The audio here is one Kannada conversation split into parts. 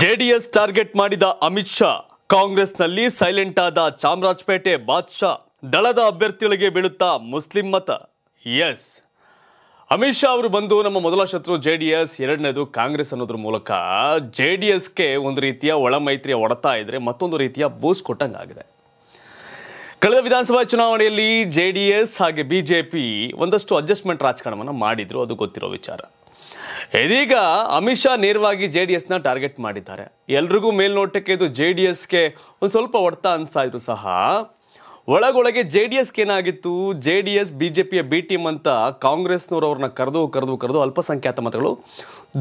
ಜೆಡಿಎಸ್ ಟಾರ್ಗೆಟ್ ಮಾಡಿದ ಅಮಿತ್ ಶಾ ಕಾಂಗ್ರೆಸ್ನಲ್ಲಿ ಸೈಲೆಂಟ್ ಆದ ಚಾಮರಾಜಪೇಟೆ ಬಾದ್ಶಾ ದಳದ ಅಭ್ಯರ್ಥಿಗಳಿಗೆ ಬೀಳುತ್ತಾ ಮುಸ್ಲಿಂ ಮತ ಎಸ್ ಅಮಿತ್ ಶಾ ಅವರು ಬಂದು ನಮ್ಮ ಮೊದಲ ಶತ್ರು ಜೆ ಡಿ ಎಸ್ ಎರಡನೇದು ಕಾಂಗ್ರೆಸ್ ಅನ್ನೋದ್ರ ಮೂಲಕ ಜೆ ಡಿ ಎಸ್ಗೆ ಒಂದು ರೀತಿಯ ಒಳ ಮೈತ್ರಿಯ ಒಡತಾ ಇದ್ರೆ ಮತ್ತೊಂದು ರೀತಿಯ ಬೂಸ್ ಕೊಟ್ಟಂಗಾಗಿದೆ ಕಳೆದ ವಿಧಾನಸಭಾ ಚುನಾವಣೆಯಲ್ಲಿ ಜೆ ಡಿ ಎಸ್ ಹಾಗೆ ಬಿಜೆಪಿ ಒಂದಷ್ಟು ಅಡ್ಜಸ್ಟ್ಮೆಂಟ್ ರಾಜಕಾರಣವನ್ನು ಮಾಡಿದ್ರು ಅದು ಗೊತ್ತಿರೋ ವಿಚಾರ ಇದೀಗ ಅಮಿತ್ ಶಾ ನೇರವಾಗಿ ಜೆ ಡಿ ಎಸ್ನ ಟಾರ್ಗೆಟ್ ಮಾಡಿದ್ದಾರೆ ಎಲ್ರಿಗೂ ಮೇಲ್ನೋಟಕ್ಕೆ ಇದು ಜೆ ಡಿ ಎಸ್ಗೆ ಒಂದು ಸ್ವಲ್ಪ ಹೊಡ್ತ ಅನ್ಸಾ ಇದ್ರು ಸಹ ಒಳಗೊಳಗೆ ಜೆ ಡಿ ಎಸ್ಗೆ ಏನಾಗಿತ್ತು J D S B J ಪಿಯ ಬಿ ಟೀಮ್ ಅಂತ ಕಾಂಗ್ರೆಸ್ನವರು ಅವ್ರನ್ನ ಕರೆದು ಕರೆದು ಕರೆದು ಅಲ್ಪಸಂಖ್ಯಾತ ಮತಗಳು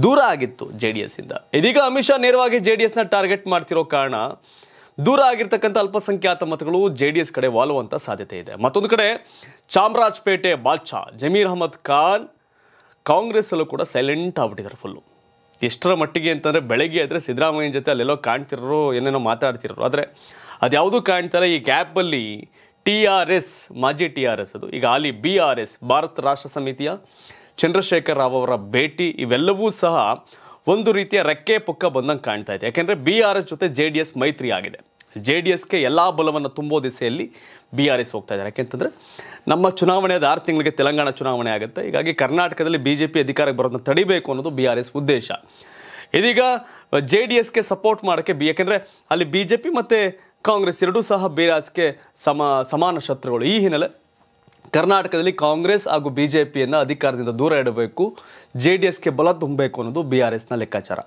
ದೂರ ಆಗಿತ್ತು ಜೆ ಡಿ ಎಸ್ ಇಂದ ಇದೀಗ ಅಮಿತ್ ಶಾ ನೇರವಾಗಿ ಜೆ ಡಿ ಎಸ್ನ ಟಾರ್ಗೆಟ್ ಮಾಡ್ತಿರೋ ಕಾರಣ ದೂರ ಆಗಿರ್ತಕ್ಕಂಥ ಅಲ್ಪಸಂಖ್ಯಾತ ಮತಗಳು ಜೆ ಡಿ ಎಸ್ ಕಡೆ ವಾಲುವಂಥ ಸಾಧ್ಯತೆ ಇದೆ ಮತ್ತೊಂದು ಕಡೆ ಚಾಮರಾಜಪೇಟೆ ಬಾದ್ಶಾ ಜಮೀರ್ ಅಹಮದ್ ಖಾನ್ ಕಾಂಗ್ರೆಸ್ಸಲ್ಲೂ ಕೂಡ ಸೈಲೆಂಟ್ ಆಗ್ಬಿಟ್ಟಿದ್ದಾರೆ ಫುಲ್ಲು ಎಷ್ಟರ ಮಟ್ಟಿಗೆ ಅಂತಂದರೆ ಬೆಳಗ್ಗೆ ಆದರೆ ಸಿದ್ದರಾಮಯ್ಯನ ಜೊತೆ ಅಲ್ಲೆಲ್ಲೋ ಕಾಣ್ತಿರೋ ಏನೇನೋ ಮಾತಾಡ್ತಿರೋರು ಆದರೆ ಅದ್ಯಾವುದೂ ಕಾಣ್ತಾರೆ ಈ ಗ್ಯಾಪಲ್ಲಿ ಟಿ ಆರ್ ಎಸ್ ಮಾಜಿ ಟಿ ಆರ್ ಎಸ್ ಅದು ಈಗ ಅಲ್ಲಿ ಬಿ ಆರ್ ಎಸ್ ಭಾರತ ರಾಷ್ಟ್ರ ಸಮಿತಿಯ ಚಂದ್ರಶೇಖರ್ ರಾವ್ ಅವರ ಭೇಟಿ ಇವೆಲ್ಲವೂ ಸಹ ಒಂದು ರೀತಿಯ ರೆಕ್ಕೆ ಪೊಕ್ಕ ಬಂದಂಗೆ ಕಾಣ್ತಾ ಇದೆ ಯಾಕೆಂದರೆ ಬಿ ಆರ್ ಎಸ್ ಜೊತೆ ಜೆ ಡಿ ಎಸ್ ಮೈತ್ರಿ ಆಗಿದೆ ಜೆ ಡಿ ಎಸ್ಗೆ ಎಲ್ಲ ಬಲವನ್ನು ತುಂಬೋ ದಿಸೆಯಲ್ಲಿ ಬಿ ಆರ್ ಎಸ್ ಹೋಗ್ತಾ ಇದ್ದಾರೆ ಯಾಕೆಂತಂದ್ರೆ ನಮ್ಮ ಚುನಾವಣೆ ಅದು ಆರು ತಿಂಗಳಿಗೆ ತೆಲಂಗಾಣ ಚುನಾವಣೆ ಆಗುತ್ತೆ ಹೀಗಾಗಿ ಕರ್ನಾಟಕದಲ್ಲಿ ಬಿ ಜೆ ಪಿ ಅಧಿಕಾರಕ್ಕೆ ಬರೋದನ್ನ ತಡಿಬೇಕು ಅನ್ನೋದು ಬಿ ಆರ್ ಎಸ್ ಉದ್ದೇಶ ಇದೀಗ ಜೆ ಡಿ ಎಸ್ಗೆ ಸಪೋರ್ಟ್ ಮಾಡೋಕ್ಕೆ ಬಿ ಯಾಕೆಂದರೆ ಅಲ್ಲಿ ಬಿ ಜೆ ಪಿ ಮತ್ತು ಕಾಂಗ್ರೆಸ್ ಎರಡೂ ಸಹ ಬಿ ಆರ್ ಎಸ್ಗೆ ಸಮ ಸಮಾನ ಶತ್ರುಗಳು ಈ ಹಿನ್ನೆಲೆ ಕರ್ನಾಟಕದಲ್ಲಿ ಕಾಂಗ್ರೆಸ್ ಹಾಗೂ ಬಿ ಜೆ ಪಿಯನ್ನು ಅಧಿಕಾರದಿಂದ ದೂರ ಇಡಬೇಕು ಜೆ ಡಿ ಎಸ್ಗೆ ಬಲ ತುಂಬಬೇಕು ಅನ್ನೋದು ಬಿ ಆರ್ ಎಸ್ನ ಲೆಕ್ಕಾಚಾರ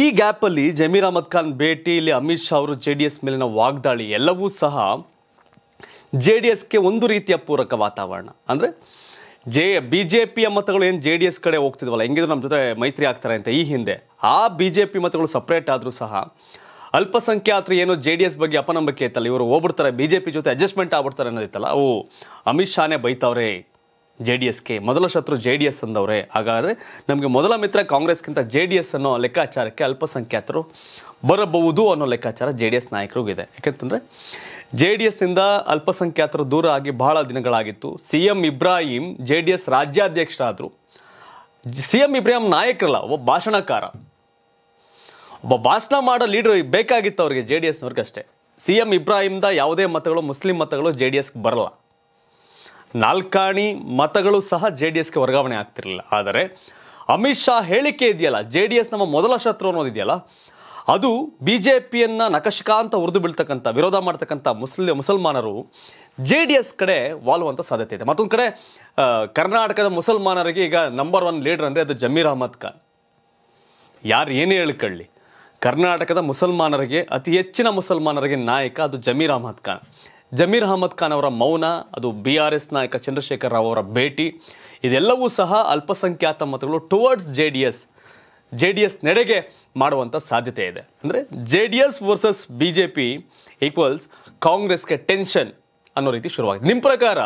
ಈ ಗ್ಯಾಪಲ್ಲಿ ಜಮೀರ್ ಅಹಮದ್ ಖಾನ್ ಭೇಟಿ ಇಲ್ಲಿ ಅಮಿತ್ ಶಾ ಅವರು ಜೆ ಡಿ ಎಸ್ ಮೇಲಿನ ವಾಗ್ದಾಳಿ ಎಲ್ಲವೂ ಸಹ ಜೆ ಡಿ ಎಸ್ಗೆ ಒಂದು ರೀತಿಯ ಪೂರಕ ವಾತಾವರಣ ಅಂದರೆ ಜೆ ಬಿ ಜೆ ಪಿಯ ಮತಗಳು ಏನು ಜೆ ಡಿ ಎಸ್ ಕಡೆ ಹೋಗ್ತಿದ್ವಲ್ಲ ಹೆಂಗಿದ್ರು ನಮ್ಮ ಜೊತೆ ಮೈತ್ರಿ ಆಗ್ತಾರೆ ಅಂತ ಈ ಹಿಂದೆ ಆ ಬಿ ಜೆ ಪಿ ಮತಗಳು ಸಪ್ರೇಟ್ ಆದರೂ ಸಹ ಅಲ್ಪಸಂಖ್ಯಾತರು ಏನು ಜೆ ಡಿ ಎಸ್ ಬಗ್ಗೆ ಅಪನಂಬಿಕೆ ಇತ್ತಲ್ಲ ಇವರು ಹೋಗ್ಬಿಡ್ತಾರೆ ಬಿ ಜೆ ಪಿ ಜೊತೆ ಅಡ್ಜಸ್ಟ್ಮೆಂಟ್ ಆಗ್ಬಿಡ್ತಾರೆ ಅನ್ನೋದಿತ್ತಲ್ಲ ಅವು ಅಮಿತ್ ಶಾನೇ ಬೈತಾವ್ರೆ ಜೆ ಡಿ ಎಸ್ಗೆ ಮೊದಲ ಶತ್ರು ಜೆ ಡಿ ಎಸ್ ಅಂದವರೇ ಹಾಗಾದರೆ ನಮಗೆ ಮೊದಲ ಮಿತ್ರ ಕಾಂಗ್ರೆಸ್ಗಿಂತ ಜೆ ಡಿ ಎಸ್ ಅನ್ನೋ ಲೆಕ್ಕಾಚಾರಕ್ಕೆ ಅಲ್ಪಸಂಖ್ಯಾತರು ಬರಬಹುದು ಅನ್ನೋ ಲೆಕ್ಕಾಚಾರ ಜೆ ಡಿ ಎಸ್ ಇದೆ ಯಾಕಂತಂದರೆ ಜೆ ಡಿ ಎಸ್ನಿಂದ ಅಲ್ಪಸಂಖ್ಯಾತರು ದೂರ ಆಗಿ ಬಹಳ ದಿನಗಳಾಗಿತ್ತು C M Ibrahim J D S ರಾಜ್ಯಾಧ್ಯಕ್ಷರಾದರು ಸಿ ಎಂ ಇಬ್ರಾಹಿಂ ನಾಯಕರಲ್ಲ ಒಬ್ಬ ಭಾಷಣಕಾರ ಒಬ್ಬ ಭಾಷಣ ಮಾಡೋ ಲೀಡರ್ ಬೇಕಾಗಿತ್ತು ಅವರಿಗೆ ಜೆ ಡಿ ಎಸ್ನವ್ರಿಗಷ್ಟೇ ಸಿ ಎಂ ಇಬ್ರಾಹಿಂದ ಯಾವುದೇ ಮತಗಳು ಮುಸ್ಲಿಂ ಮತಗಳು ಜೆ ಡಿ ಎಸ್ಗೆ ಬರಲ್ಲ ನಾಲ್ಕಾಣಿ ಮತಗಳು ಸಹ ಜೆ ಡಿ ಎಸ್ಗೆ ವರ್ಗಾವಣೆ ಆಗ್ತಿರಲಿಲ್ಲ ಆದರೆ ಅಮಿತ್ ಶಾ ಹೇಳಿಕೆ ಇದೆಯಲ್ಲ ಜೆ ಡಿ ಎಸ್ ನಮ್ಮ ಮೊದಲ ಶತ್ರು ಅನ್ನೋದಿದೆಯಲ್ಲ ಅದು ಬಿ ಜೆ ಪಿಯನ್ನು ನಕಶಿಕಾಂತ ಅಂತ ಉರಿದು ಬೀಳ್ತಕ್ಕಂಥ ವಿರೋಧ ಮಾಡ್ತಕ್ಕಂಥ ಮುಸ್ಲ್ ಮುಸಲ್ಮಾನರು ಜೆ ಡಿ ಎಸ್ ಕಡೆ ವಾಲುವಂಥ ಸಾಧ್ಯತೆ ಇದೆ ಮತ್ತೊಂದು ಕಡೆ ಕರ್ನಾಟಕದ ಮುಸಲ್ಮಾನರಿಗೆ ಈಗ ನಂಬರ್ ಒನ್ ಲೀಡರ್ ಅಂದರೆ ಅದು ಜಮೀರ್ ಅಹಮದ್ ಖಾನ್ ಯಾರು ಏನೇ ಹೇಳ್ಕೊಳ್ಳಿ ಕರ್ನಾಟಕದ ಮುಸಲ್ಮಾನರಿಗೆ ಅತಿ ಹೆಚ್ಚಿನ ಮುಸಲ್ಮಾನರಿಗೆ ನಾಯಕ ಅದು ಜಮೀರ್ ಅಹಮದ್ ಖಾನ್ ಜಮೀರ್ ಅಹಮದ್ ಖಾನ್ ಅವರ ಮೌನ ಅದು ಬಿ ಆರ್ ಎಸ್ ನಾಯಕ ಚಂದ್ರಶೇಖರ್ ರಾವ್ ಅವರ ಭೇಟಿ ಇದೆಲ್ಲವೂ ಸಹ ಅಲ್ಪಸಂಖ್ಯಾತ ಮತಗಳು towards J D S J D S ನಡೆಗೆ ಮಾಡುವಂಥ ಸಾಧ್ಯತೆ ಇದೆ ಅಂದರೆ J D S versus B J P equals ಕಾಂಗ್ರೆಸ್ಗೆ ಟೆನ್ಷನ್ ಅನ್ನೋ ರೀತಿ ಶುರುವಾಗಿದೆ ನಿಮ್ಮ ಪ್ರಕಾರ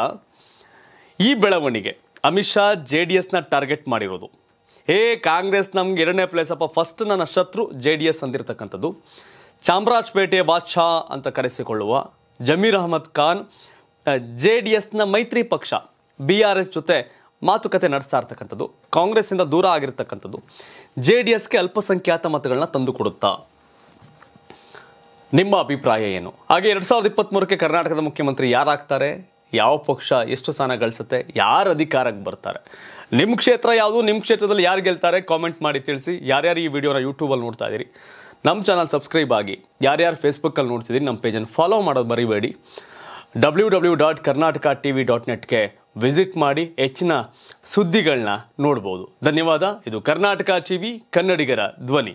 ಈ ಬೆಳವಣಿಗೆ ಅಮಿತ್ ಶಾ ಜೆ ಡಿ ಎಸ್ನ ಟಾರ್ಗೆಟ್ ಮಾಡಿರೋದು ಏ ಕಾಂಗ್ರೆಸ್ ನಮ್ಗೆ ಎರಡನೇ ಪ್ಲೇಸ್ ಅಪ್ಪ ಫಸ್ಟ್ ನನ್ನ ಶತ್ರು ಜೆ ಡಿ ಎಸ್ ಅಂದಿರತಕ್ಕಂಥದ್ದು ಚಾಮರಾಜಪೇಟೆ ಬಾದ್ಶಾ ಅಂತ ಕರೆಸಿಕೊಳ್ಳುವ ಜಮೀರ್ ಅಹಮದ್ ಖಾನ್ ಜೆ ಡಿ ಎಸ್ನ ಮೈತ್ರಿ ಪಕ್ಷ ಬಿ ಆರ್ ಎಸ್ ಜೊತೆ ಮಾತುಕತೆ ನಡೆಸ್ತಾ ಇರ್ತಕ್ಕಂಥದ್ದು ಕಾಂಗ್ರೆಸ್ಸಿಂದ ದೂರ ಆಗಿರ್ತಕ್ಕಂಥದ್ದು ಜೆ ಡಿ ಎಸ್ಗೆ ಅಲ್ಪಸಂಖ್ಯಾತ ಮತಗಳನ್ನ ತಂದುಕೊಡುತ್ತಾ ನಿಮ್ಮ ಅಭಿಪ್ರಾಯ ಏನು ಹಾಗೆ ಎರಡ್ ಸಾವಿರದ ಇಪ್ಪತ್ತ್ಮೂರಕ್ಕೆ ಕರ್ನಾಟಕದ ಮುಖ್ಯಮಂತ್ರಿ ಯಾರಾಗ್ತಾರೆ ಯಾವ ಪಕ್ಷ ಎಷ್ಟು ಸ್ಥಾನ ಗಳಿಸುತ್ತೆ ಯಾರು ಅಧಿಕಾರಕ್ಕೆ ಬರ್ತಾರೆ ನಿಮ್ಮ ಕ್ಷೇತ್ರ ಯಾವುದು ನಿಮ್ಮ ಕ್ಷೇತ್ರದಲ್ಲಿ ಯಾರು ಗೆಲ್ತಾರೆ ಕಾಮೆಂಟ್ ಮಾಡಿ ತಿಳಿಸಿ ಯಾರ್ಯಾರು ಈ ವಿಡಿಯೋನ ಯೂಟ್ಯೂಬಲ್ಲಿ ನೋಡ್ತಾ ಇದ್ದೀರಿ ನಮ್ಮ ಚಾನಲ್ ಸಬ್ಸ್ಕ್ರೈಬ್ ಆಗಿ ಯಾರ್ಯಾರು ಫೇಸ್ಬುಕ್ಕಲ್ಲಿ ನೋಡ್ತಿದ್ದೀನಿ ನಮ್ಮ ಪೇಜನ್ನು ಫಾಲೋ ಮಾಡೋದು ಮರಿಬೇಡಿ W W dot Karnataka T V dot ನೆಟ್ಗೆ ವಿಸಿಟ್ ಮಾಡಿ ಹೆಚ್ಚಿನ ಸುದ್ದಿಗಳನ್ನ ನೋಡ್ಬೋದು ಧನ್ಯವಾದ ಇದು ಕರ್ನಾಟಕ ಟಿ ವಿ ಕನ್ನಡಿಗರ ಧ್ವನಿ